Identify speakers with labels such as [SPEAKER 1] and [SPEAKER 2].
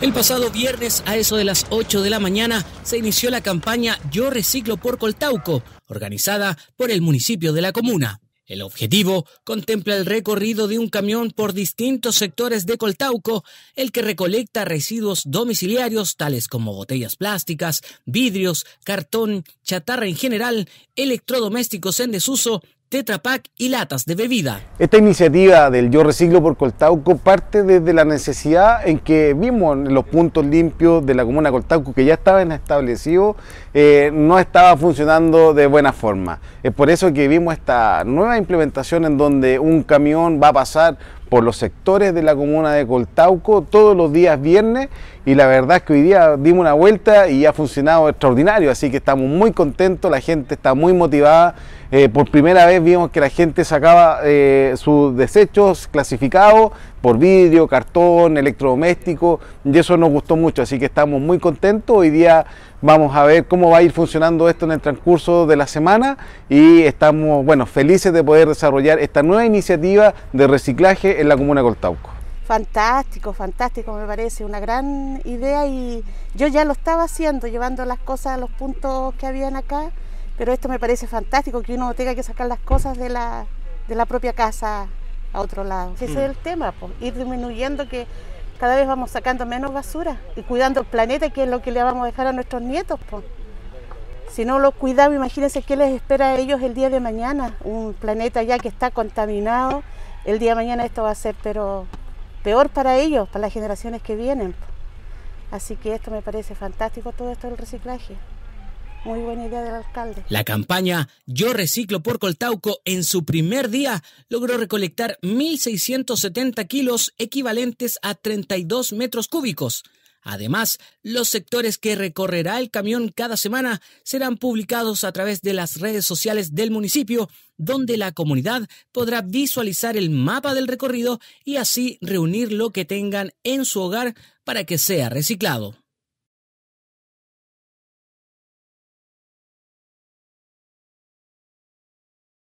[SPEAKER 1] El pasado viernes, a eso de las 8 de la mañana, se inició la campaña Yo Reciclo por Coltauco, organizada por el municipio de la comuna. El objetivo contempla el recorrido de un camión por distintos sectores de Coltauco, el que recolecta residuos domiciliarios tales como botellas plásticas, vidrios, cartón, chatarra en general, electrodomésticos en desuso tetrapack y latas de bebida.
[SPEAKER 2] Esta iniciativa del Yo Reciclo por Coltauco parte desde la necesidad en que vimos los puntos limpios de la comuna Coltauco que ya estaban establecidos, eh, no estaba funcionando de buena forma. Es por eso que vimos esta nueva implementación en donde un camión va a pasar por los sectores de la comuna de Coltauco todos los días viernes y la verdad es que hoy día dimos una vuelta y ha funcionado extraordinario, así que estamos muy contentos, la gente está muy motivada. Eh, por primera vez vimos que la gente sacaba eh, sus desechos clasificados por vidrio, cartón, electrodoméstico y eso nos gustó mucho, así que estamos muy contentos. Hoy día vamos a ver cómo va a ir funcionando esto en el transcurso de la semana y estamos bueno, felices de poder desarrollar esta nueva iniciativa de reciclaje en la comuna de Cortauco.
[SPEAKER 3] Fantástico, fantástico, me parece una gran idea y yo ya lo estaba haciendo, llevando las cosas a los puntos que habían acá, pero esto me parece fantástico, que uno tenga que sacar las cosas de la, de la propia casa a otro lado. Ese es mm. el tema, pues, ir disminuyendo que cada vez vamos sacando menos basura y cuidando el planeta, que es lo que le vamos a dejar a nuestros nietos. Pues. Si no lo cuidamos, imagínense qué les espera a ellos el día de mañana, un planeta ya que está contaminado, el día de mañana esto va a ser pero peor para ellos, para las generaciones que vienen. Así que esto me parece fantástico todo esto del reciclaje. Muy buena idea del alcalde.
[SPEAKER 1] La campaña Yo Reciclo por Coltauco en su primer día logró recolectar 1.670 kilos equivalentes a 32 metros cúbicos. Además, los sectores que recorrerá el camión cada semana serán publicados a través de las redes sociales del municipio, donde la comunidad podrá visualizar el mapa del recorrido y así reunir lo que tengan en su hogar para que sea reciclado.